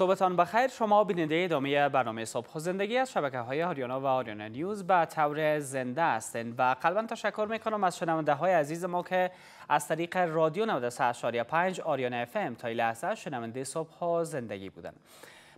صبحتان بخیر شما بیننده ادامه برنامه صبح و زندگی از شبکه های آریانا و آریانا نیوز به طور زنده هستند و قلبا تشکر میکنم از شنونده های عزیز ما که از طریق رادیو 93.5 آریانا ام تا لحظه شنونده صبح و زندگی بودند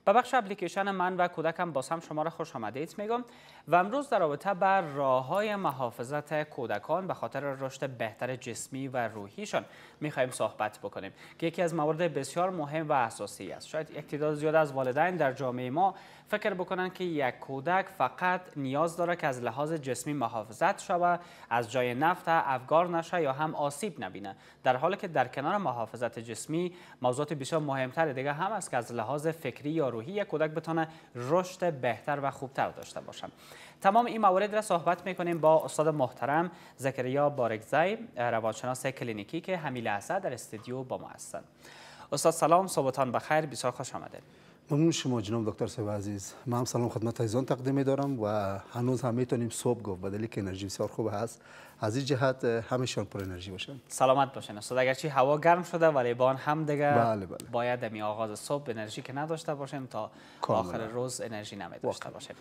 به بخش اپلیکیشن من و کودکم با شما را خوش آمدید میگم و امروز در رابطه بر راه محافظت کودکان به خاطر رشد بهتر جسمی و روحیشان میخوایم صحبت بکنیم که یکی از موارد بسیار مهم و اساسی است شاید زیاد از والدین در جامعه ما فکر بکنن که یک کودک فقط نیاز داره که از لحاظ جسمی محافظت شوه از جای نفت افگار نشه یا هم آسیب نبینه در حالی که در کنار محافظت جسمی موضوعات بسیار مهمتر دیگه هم است که از لحاظ فکری یا روحی کودک بتانه رشد بهتر و خوبتر داشته باشن تمام این موارد را صحبت میکنیم با استاد محترم زکریا بارگزای روانشناس کلینیکی که همیل اسد در استودیو با ما هستند استاد سلام صبحتان بخیر بسیار خوش آمدید ممنون شما جناب دکتر سیب عزیز ما هم سلام خدمت عزیزان تقدیم دارم و هنوز هم میتونیم صبح گفت بدلی که انرژی بسیار خوب هست از این جهت همیشان پر انرژی باشن سلامت باشین استاد اگرچه هوا گرم شده ولی با هم دیگه بله, بله. باید می آغاز صبح انرژی که نداشته باشیم تا آخر روز انرژی نمیداشته باشیم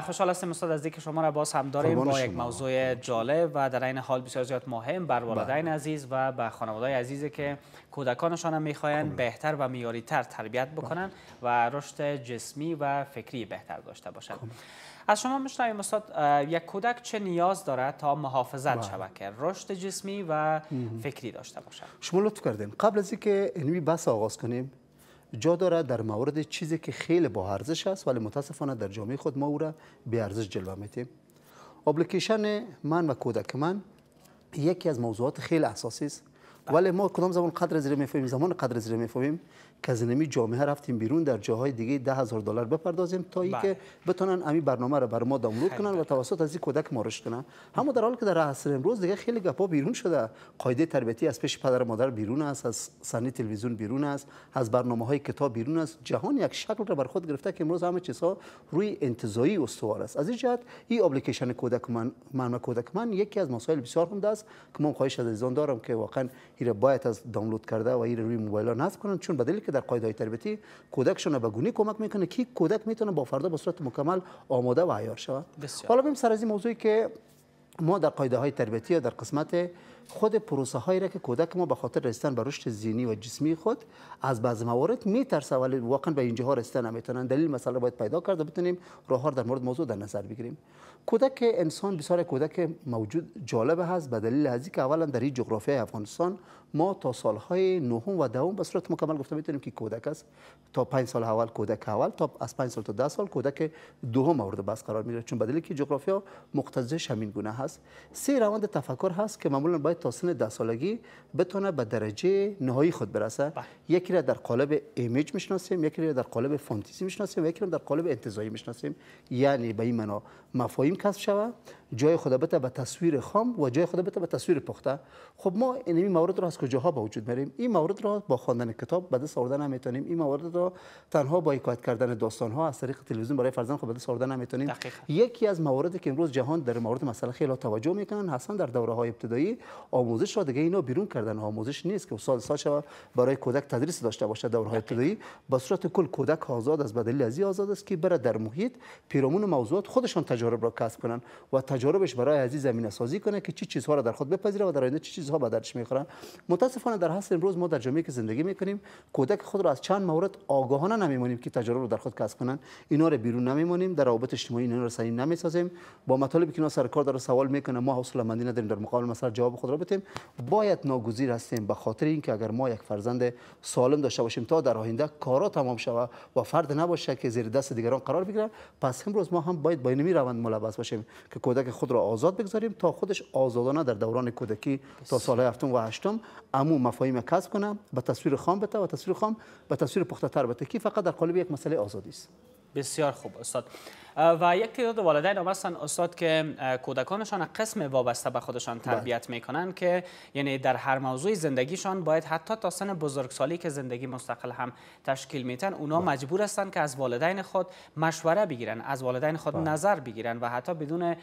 خوشحال هستیم استاد از دیگه شما را باز هم داریم با یک موضوع جالب و در این حال بسیار زیاد مهم بر والدین بله. عزیز و به خانواده عزیزی که کودکانشان هم میخواین خب. بهتر و تر تربیت بله. بکنن و رشد جسمی و فکری بهتر داشته باشند خب. از شما میشنویم استاد یک کودک چه نیاز دارد تا محافظت بله. شود که رشد جسمی و فکری داشته باشد شما لطف کردین قبل از اینکه اینوی بس آغاز کنیم جا داره در مورد چیزی که خیلی با ارزش است ولی متاسفانه در جامعه خود ما او را به ارزش جلوه میتیم اپلیکیشن من و کودک من یکی از موضوعات خیلی اساسی است بله. ولی ما کدام زمان قدر زیر میفهمیم زمان قدر زیر میفهمیم کزنمی جامعه رفتیم بیرون در جاهای دیگه 10000 دلار بپردازیم تا ای که بله. بتونن امی برنامه را بر ما دانلود کنن و بله. توسط از این کودک مارش کنن اما در حال که در عصر امروز دیگه خیلی گپا بیرون شده قاعده تربیتی از پیش پدر مادر بیرون است از سنی تلویزیون بیرون است از برنامه های کتاب بیرون است جهان یک شکل رو بر خود گرفته که امروز همه چیزها روی انتزاعی استوار است از این جهت این اپلیکیشن کودک من من کودک من یکی از مسائل بسیار هم است که من خواهش از دارم که واقعا این باید از دانلود کرده و این روی موبایل ها نصب کنن چون بدلی که در قاعده های تربیتی کودکشون به گونی کمک میکنه که کودک میتونه با فردا به صورت مکمل آماده و عیار شود حالا بریم سر از این موضوعی که ما در قاعده های تربیتی یا در قسمت خود پروسه هایی را که کودک ما به خاطر رسیدن به رشد ذهنی و جسمی خود از بعض موارد میترسه ولی واقعا به اینجاها رسیدن نمیتونن دلیل مسئله باید پیدا کرده بتونیم راه در مورد موضوع در نظر بگیریم کودک انسان بسیار کودک موجود جالب هست به دلیل از که اولا در این جغرافیای افغانستان ما تا سالهای نهم و دهم به صورت مکمل گفته میتونیم که کودک است تا 5 سال اول کودک اول تا از 5 سال تا ده سال کودک دوم مورد بحث قرار میگیره چون بدلی که جغرافیا مقتضیش همین گونه هست سه روند تفکر هست که معمولا باید تا سن ده سالگی بتونه به درجه نهایی خود برسه بله. یکی را در قالب ایمیج میشناسیم یکی را در قالب فانتزی میشناسیم و یکی را در قالب انتزاعی میشناسیم یعنی به این معنا مفاهیم کسب شوه جای خدا بته به تصویر خام و جای خدا بته به تصویر پخته خب ما این موارد را از کجاها به وجود بریم این موارد را با خواندن کتاب به دست آوردن نمیتونیم این موارد را تنها با ایکات کردن داستان ها از طریق تلویزیون برای فرزند خود به دست آوردن نمیتونیم یکی از مواردی که امروز جهان در مورد مسئله خیلی توجه میکنن حسن در دوره های ابتدایی آموزش را دیگه اینا بیرون کردن آموزش نیست که استاد شود برای کودک تدریس داشته باشه دوره های ابتدایی با صورت کل کودک آزاد از بدلی ازی آزاد است که بره در محیط پیرامون موضوعات خودشان تجارب را کسب کنن و تجاربش برای عزیز زمینه سازی کنه که چی چیزها را در خود بپذیره و در آینده چه چی چیزها به دردش میخورن متاسفانه در هست امروز ما در جامعه که زندگی میکنیم کودک خود را از چند مورد آگاهانه نمیمونیم که تجارب رو در خود کسب کنن اینا رو بیرون نمیمونیم در روابط اجتماعی اینا رو سعی نمیسازیم با مطالبی که اینا سر کار داره سوال میکنه ما حوصله مندی نداریم در مقابل مسائل جواب خود را بدیم باید ناگزیر هستیم به خاطر اینکه اگر ما یک فرزند سالم داشته باشیم تا در آینده کارا تمام شوه و فرد نباشه که زیر دست دیگران قرار بگیره پس امروز ما هم باید با می روند ملبس باشیم که کودک خود را آزاد بگذاریم تا خودش آزادانه در دوران کودکی تا سال هفتم و هشتم امو مفاهیم کسب کنه به تصویر خام بته و تصویر خام به تصویر پخته تر بته که فقط در قالب یک مسئله آزادی است بسیار خوب استاد و یک تعداد والدین هم هستن استاد که کودکانشان قسم وابسته به خودشان بله. تربیت میکنن که یعنی در هر موضوع زندگیشان باید حتی تا سن بزرگسالی که زندگی مستقل هم تشکیل میتن اونا بله. مجبور هستن که از والدین خود مشوره بگیرن از والدین خود بله. نظر بگیرن و حتی بدون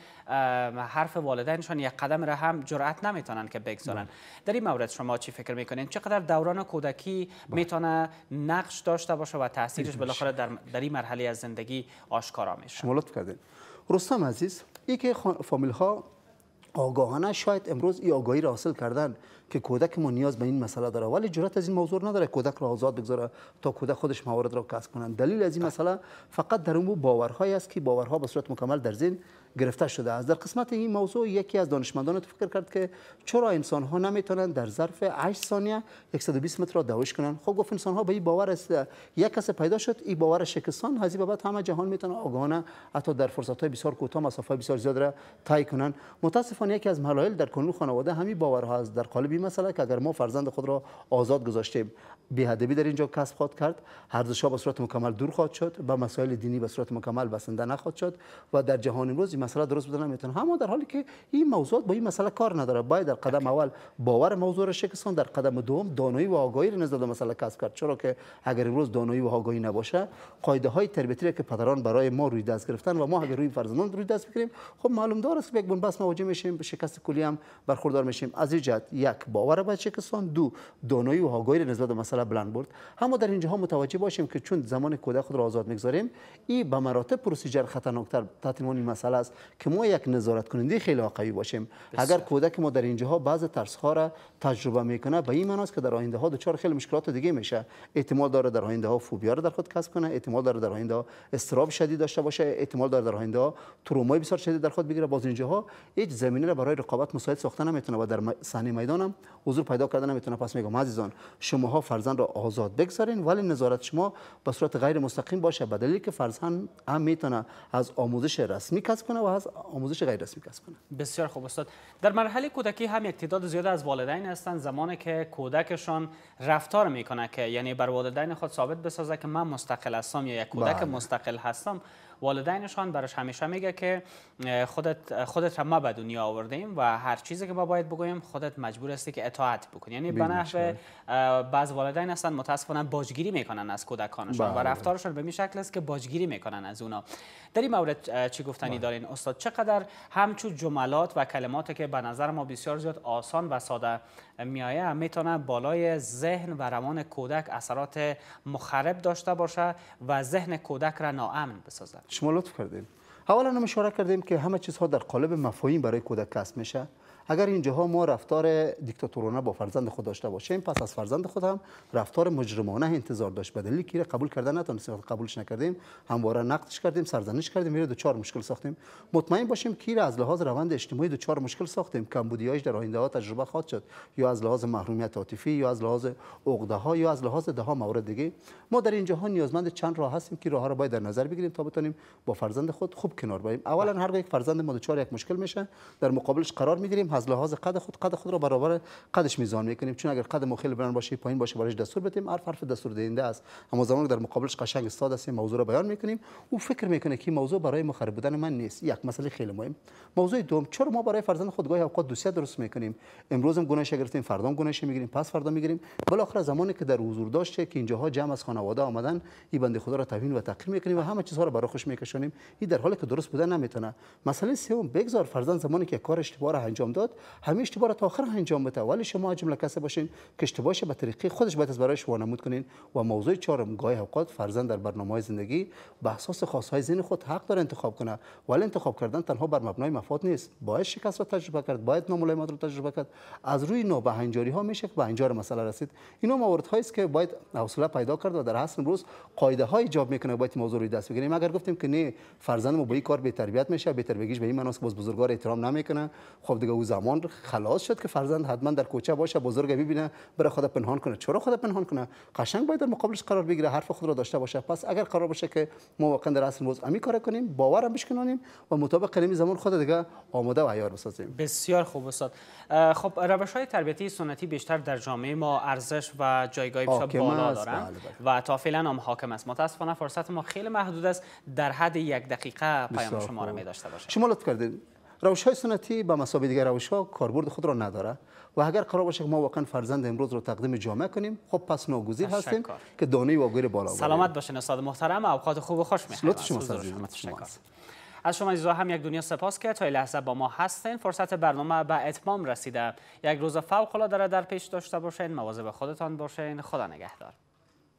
حرف والدینشان یک قدم را هم جرأت نمیتونن که بگذارن در این مورد شما چی فکر میکنین چقدر دوران کودکی میتونه نقش داشته باشه و تاثیرش بالاخره در, در این مرحله از زندگی آشکارا میشه شما لطف کردین رستم عزیز ای که فامیل ها آگاهانه شاید امروز ای آگاهی را حاصل کردن که کودک ما نیاز به این مساله داره ولی جرات از این موضوع نداره کودک را آزاد بگذاره تا کودک خودش موارد را کسب کنه دلیل از این مساله فقط در اون باورهایی است که باورها به صورت مکمل در ذهن گرفته شده از در قسمت این موضوع یکی از دانشمندان فکر کرد که چرا انسان ها نمیتونن در ظرف 8 ثانیه 120 متر را دوش کنن خب گفت انسان ها به این باور است یک کس پیدا شد این باور شکستان هزی به بعد همه جهان میتونه آگاهانه حتی در فرصت های بسیار کوتاه مسافه بسیار زیاد را طی کنن متاسفانه یکی از ملایل در کنون خانواده همین باورها است در قالب این مسئله که اگر ما فرزند خود را آزاد گذاشتیم بیهدبی در اینجا کسب خواهد کرد هر دو به صورت مکمل دور خواهد شد و مسائل دینی به صورت مکمل بسنده نخواهد شد و در جهان امروز این مسئله درست بودن نمیتونه اما در حالی که این موضوع با این مسئله کار نداره باید در قدم اول باور موضوع را شکستان در قدم دوم دانایی و آگاهی را نزد مسئله کسب کرد چرا که اگر امروز دانایی و آگاهی نباشه قاعده های تربیتی که پدران برای ما روی دست گرفتن و ما اگر روی فرزندان روی دست بگیریم خب معلوم داره است که یک بنبست مواجه میشیم شکست کلی هم برخوردار میشیم از این جهت یک باور بچه کسان دو دانایی و آگاهی نسبت به مسئله بلند برد اما در اینجا متوجه باشیم که چون زمان کودک خود را آزاد میگذاریم این به مراتب پروسیجر خطرناکتر تطمین این مسئله است که ما یک نظارت کننده خیلی واقعی باشیم اگر کودک ما در اینجا بعض ترس ها را تجربه میکنه به این معنی است که در آینده ها دچار خیلی مشکلات دیگه میشه احتمال داره در آینده ها فوبیا را در خود کسب کنه احتمال داره در آینده ها استراب شدید داشته باشه احتمال داره در آینده ها ترومای بسیار شدید در خود بگیره باز اینجا ها هیچ زمینه را برای رقابت مساعد ساخته نمیتونه و در صحنه میدانم حضور پیدا کرده نمیتونه پس میگم عزیزان شماها فرزند را آزاد بگذارین ولی نظارت شما به صورت غیر مستقیم باشه به دلیلی که فرزند هم میتونه از آموزش رسمی کسب کنه و از آموزش غیر رسمی کسب کنه بسیار خوب استاد در مرحله کودکی هم یک تعداد زیاد از والدین هستند زمانی که کودکشان رفتار میکنه که یعنی بر والدین خود ثابت بسازه که من مستقل هستم یا یک کودک بله. مستقل هستم والدینشان براش همیشه میگه که خودت خودت را ما به دنیا آوردیم و هر چیزی که ما باید بگوییم خودت مجبور هستی که اطاعت بکنی یعنی به نحو بعض والدین هستن متاسفانه باجگیری میکنن از کودکانشان بله، و بله. رفتارشان به این شکل است که باجگیری میکنن از اونا در این مورد چی گفتنی بله. دارین استاد چقدر همچون جملات و کلماتی که به نظر ما بسیار زیاد آسان و ساده میایه میتونه بالای ذهن و روان کودک اثرات مخرب داشته باشه و ذهن کودک را ناامن بسازد شما لطف کردیم اولا ما اشاره کردیم که همه چیزها در قالب مفاهیم برای کودک کسب میشه اگر اینجاها ما رفتار دیکتاتورانه با فرزند خود داشته باشیم پس از فرزند خود هم رفتار مجرمانه انتظار داشت به دلیلی که قبول کردن نتونستیم قبولش نکردیم همواره نقدش کردیم سرزنش کردیم میره دو چهار مشکل ساختیم مطمئن باشیم که از لحاظ روند اجتماعی دو چهار مشکل ساختیم کمبودیایش در آینده ها تجربه خواهد شد یا از لحاظ محرومیت عاطفی یا از لحاظ عقده ها یا از لحاظ ده ها موارد دیگه ما در این جهان نیازمند چند راه هستیم که راه ها را باید در نظر بگیریم تا بتونیم با فرزند خود خوب کنار بیاییم اولا هر یک فرزند ما دو چهار یک مشکل میشه در مقابلش قرار میگیریم از لحاظ قد خود قد خود را برابر قدش میزان میکنیم چون اگر قد ما خیلی بلند باشه پایین باشه برایش دستور بدیم حرف حرف دستور دهنده است اما زمانی در مقابلش قشنگ استاد است موضوع را بیان میکنیم او فکر میکنه که موضوع برای مخرب بودن من نیست یک مسئله خیلی مهم موضوع دوم چرا ما برای فرزند خود گاهی اوقات دوسیه درست میکنیم امروز هم گونه گرفتیم فردا گناهش میگیریم پس فردا میگیریم بالاخره زمانی که در حضور داشته که اینجاها جمع از خانواده آمدن این بنده خدا را تبیین و تقریر میکنیم و همه چیزها را برای خوش میکشونیم این در حالی که درست بودن نمیتونه مسئله سوم بگذار فرزند زمانی که کار اشتباه را انجام داد داد همه اشتباه را تا آخر انجام بده ولی شما جمله کسی باشین که اشتباهش به طریقی خودش باید از برایش وانمود کنین و موضوع چهارم گاهی اوقات فرزند در برنامه های زندگی به اساس های ذهن خود حق داره انتخاب کنه ولی انتخاب کردن تنها بر مبنای مفاد نیست باید شکست را تجربه کرد باید ناملایمات را تجربه کرد از روی نابهنجاری ها میشه که به انجار مسئله رسید اینا هایی است که باید حوصله پیدا کرد و در اصل امروز قاعده های ایجاب میکنه باید موضوع رو دست بگیریم اگر گفتیم که نه فرزند ما با این کار به تربیت میشه به تربیتش به این مناسب باز بزرگوار احترام نمیکنه خب دیگه او خلاص شد که فرزند حتما در کوچه باشه بزرگ ببینه برای خدا پنهان کنه چرا خدا پنهان کنه قشنگ باید در مقابلش قرار بگیره حرف خود را داشته باشه پس اگر قرار باشه که ما واقعا در اصل موز امی کار کنیم هم بشکنانیم و مطابق قلمی زمان خود دیگه آماده و عیار بسازیم بسیار خوب استاد خب روش های تربیتی سنتی بیشتر در جامعه ما ارزش و جایگاهی بسیار بالا دارن بله، بله. و تا فعلا هم حاکم است متاسفانه فرصت ما خیلی محدود است در حد یک دقیقه پیام شما را می داشته باشه شما لطف کردید روش های سنتی به مسابقه دیگر روش ها کاربرد خود را نداره و اگر قرار باشه ما واقعا فرزند امروز رو تقدیم جامعه کنیم خب پس ناگزیر هستیم که دانه واگیر بالا سلامت باشین استاد محترم اوقات خوب و خوش شما از شما عزیزا هم یک دنیا سپاس که تا لحظه با ما هستین فرصت برنامه به اتمام رسیده یک روز فوق العاده در پیش داشته باشین مواظب خودتان باشین خدا نگهدار